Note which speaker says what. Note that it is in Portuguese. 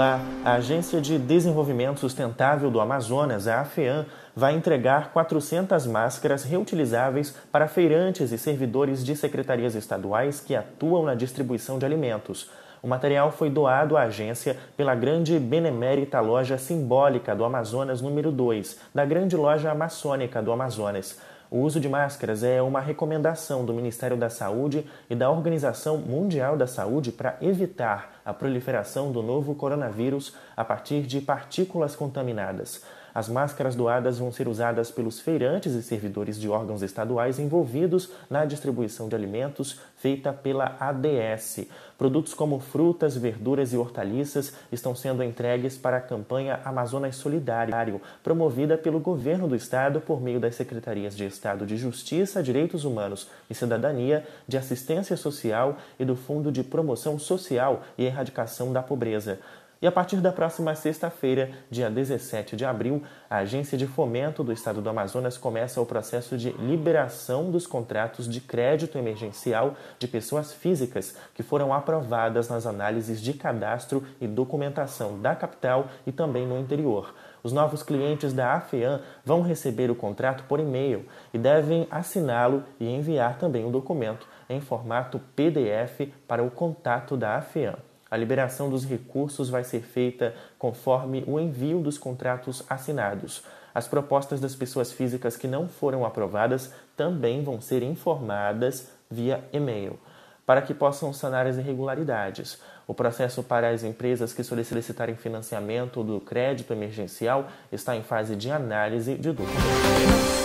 Speaker 1: Olá, a Agência de Desenvolvimento Sustentável do Amazonas, a AFEAM, vai entregar 400 máscaras reutilizáveis para feirantes e servidores de secretarias estaduais que atuam na distribuição de alimentos. O material foi doado à agência pela grande benemérita loja simbólica do Amazonas número 2, da grande loja maçônica do Amazonas. O uso de máscaras é uma recomendação do Ministério da Saúde e da Organização Mundial da Saúde para evitar a proliferação do novo coronavírus a partir de partículas contaminadas. As máscaras doadas vão ser usadas pelos feirantes e servidores de órgãos estaduais envolvidos na distribuição de alimentos feita pela ADS. Produtos como frutas, verduras e hortaliças estão sendo entregues para a campanha Amazonas Solidário, promovida pelo governo do estado por meio das secretarias de Estado de Justiça, Direitos Humanos e Cidadania, de Assistência Social e do Fundo de Promoção Social e Erradicação da Pobreza. E a partir da próxima sexta-feira, dia 17 de abril, a Agência de Fomento do Estado do Amazonas começa o processo de liberação dos contratos de crédito emergencial de pessoas físicas que foram aprovadas nas análises de cadastro e documentação da capital e também no interior. Os novos clientes da Afean vão receber o contrato por e-mail e devem assiná-lo e enviar também o um documento em formato PDF para o contato da Afean. A liberação dos recursos vai ser feita conforme o envio dos contratos assinados. As propostas das pessoas físicas que não foram aprovadas também vão ser informadas via e-mail, para que possam sanar as irregularidades. O processo para as empresas que solicitarem financiamento do crédito emergencial está em fase de análise de dúvidas.